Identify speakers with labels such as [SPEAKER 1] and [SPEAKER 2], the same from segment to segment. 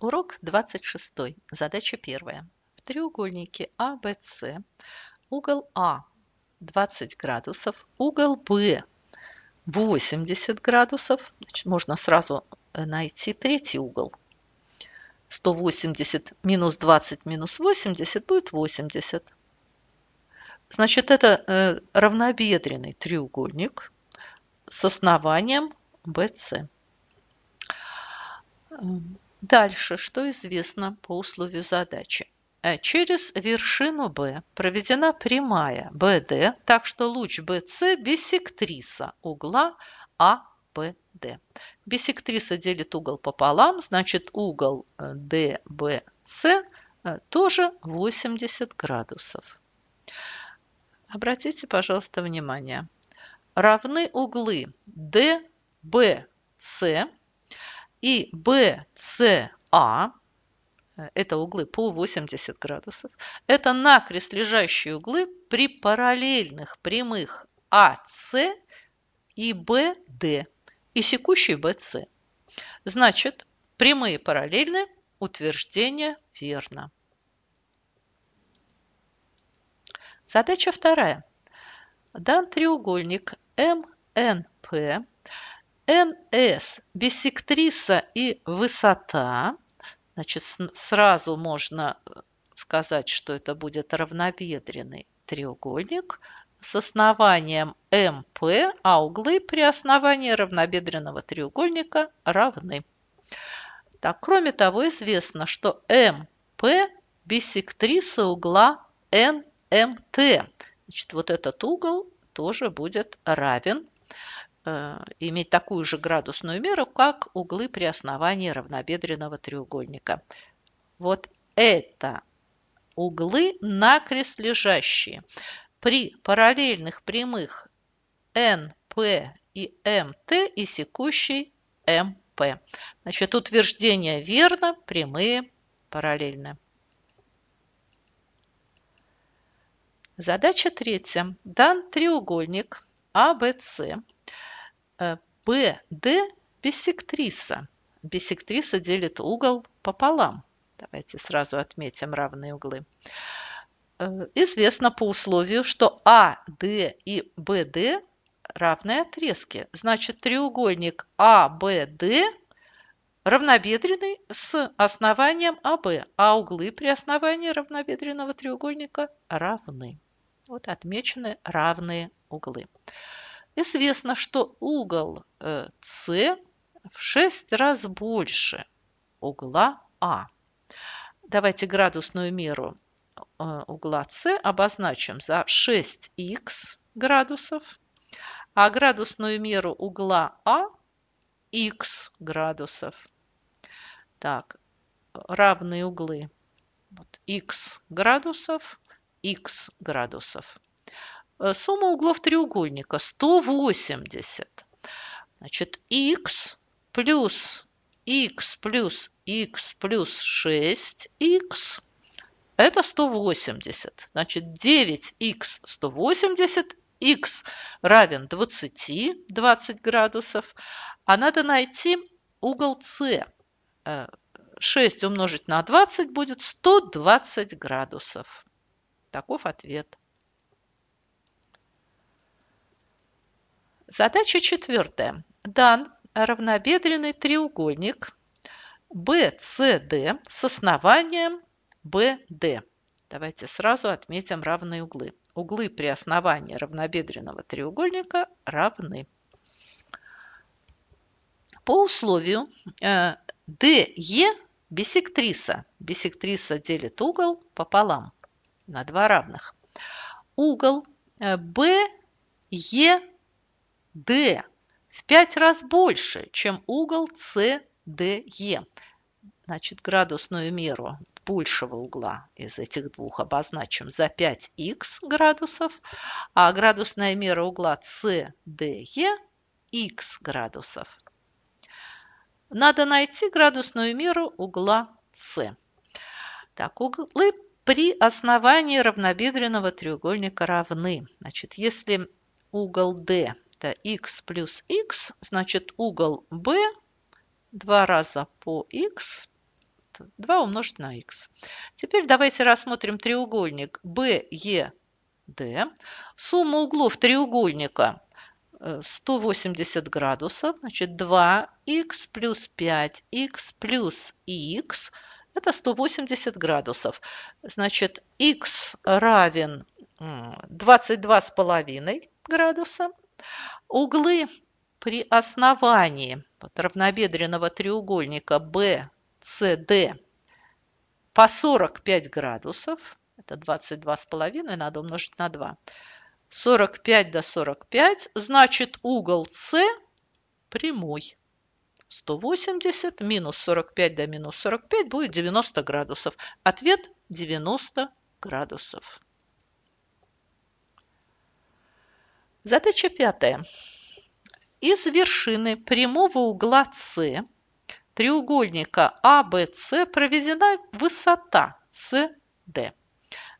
[SPEAKER 1] Урок 26. Задача 1. В треугольнике ABC а, угол А 20 градусов, угол Б 80 градусов. Значит, можно сразу э, найти третий угол. 180 минус 20 минус 80 будет 80. Значит, это э, равнобедренный треугольник с основанием BC. Дальше, что известно по условию задачи. Э, через вершину B проведена прямая BD, так что луч BC – бисектриса угла ABD. «А», бисектриса делит угол пополам, значит угол DBC э, э, тоже 80 градусов. Обратите, пожалуйста, внимание. Равны углы DBC и BCA, а, э, это углы по 80 градусов, это накрест лежащие углы при параллельных прямых АС и БД и секущей БС. Значит, прямые параллельны, утверждение верно. Задача вторая. Дан треугольник МНП НС – биссектриса и высота. Значит, сразу можно э, сказать, что это будет равнобедренный треугольник с основанием МП, а углы при основании равнобедренного треугольника равны. Так, кроме того, известно, что МП – биссектриса угла НМТ. Значит, вот этот угол тоже будет равен Э, иметь такую же градусную меру, как углы при основании равнобедренного треугольника. Вот это углы накрест лежащие. При параллельных прямых NP и MT и секущей MP. Значит, утверждение верно, прямые параллельны. Задача третья. Дан треугольник ABC. А, Э, БД биссектриса. Биссектриса делит угол пополам. Давайте сразу отметим равные углы. Э, Известно по условию, что АД и БД равные отрезки. Значит, треугольник АБД равнобедренный с основанием АБ, а углы при основании равнобедренного треугольника равны. Вот отмечены равные углы известно, что угол э, С в 6 раз больше угла А. Давайте градусную меру э, угла С обозначим за 6х градусов, а градусную меру угла А – х градусов. Так, равные углы. Вот, х градусов, х градусов. Э, сумма углов треугольника 180. Значит, x плюс x плюс x плюс 6x – это 180. Значит, 9x – 180, x равен 20, 20 градусов, а надо найти угол C. 6 э, умножить на 20 будет 120 градусов. Таков ответ. Задача четвертая. Дан равнобедренный треугольник BCD с основанием BD. Давайте сразу отметим равные углы. Углы при основании равнобедренного треугольника равны. По условию DE э, бисектриса. Бисектриса делит угол пополам на два равных. Угол BE э, D в 5 раз больше, чем угол CDE. Значит, градусную меру большего угла из этих двух обозначим за 5х градусов, а градусная мера угла CDE x градусов. Надо найти градусную меру угла С. Так, углы при основании равнобедренного треугольника равны. Значит, если угол D это x плюс x, значит угол b два раза по x, 2 умножить на x. Теперь давайте рассмотрим треугольник BED. Сумма углов треугольника 180 э, градусов, значит 2 x плюс 5 x плюс x это 180 градусов. Значит, x равен 22,5 градуса, Углы при основании вот, равнобедренного треугольника BCD по 45 градусов, это 22,5, надо умножить на 2, 45 до 45, значит угол С прямой. 180 минус 45 до минус 45 будет 90 градусов. Ответ 90 градусов. Задача пятая. Из вершины прямого угла С треугольника ABC а, проведена высота CD.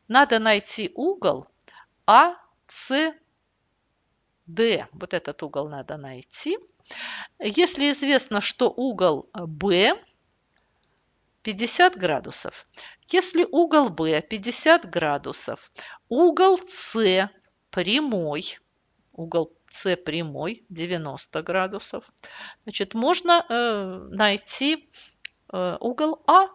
[SPEAKER 1] Надо найти угол ACD, а, Вот этот угол надо найти. Если известно, что угол B 50 градусов. Если угол B 50 градусов, угол C прямой – угол С прямой 90 градусов. Значит, можно э, найти э, угол А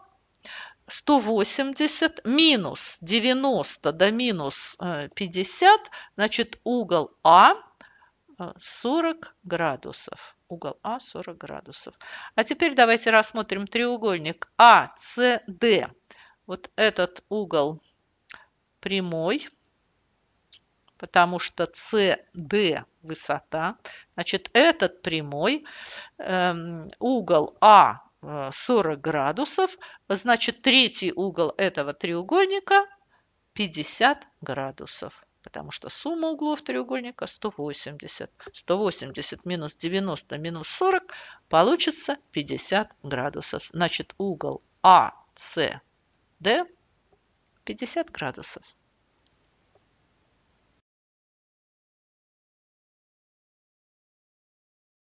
[SPEAKER 1] 180 минус 90 до минус 50, э, значит угол А 40 э, градусов. Угол А 40 градусов. А теперь давайте рассмотрим треугольник АСД. Вот этот угол прямой потому что CD высота. Значит, этот прямой э, угол А 40 э, градусов, значит, третий угол этого треугольника 50 градусов потому что сумма углов треугольника 180. 180 минус 90 минус 40 получится 50 градусов. Значит, угол АСД 50 градусов.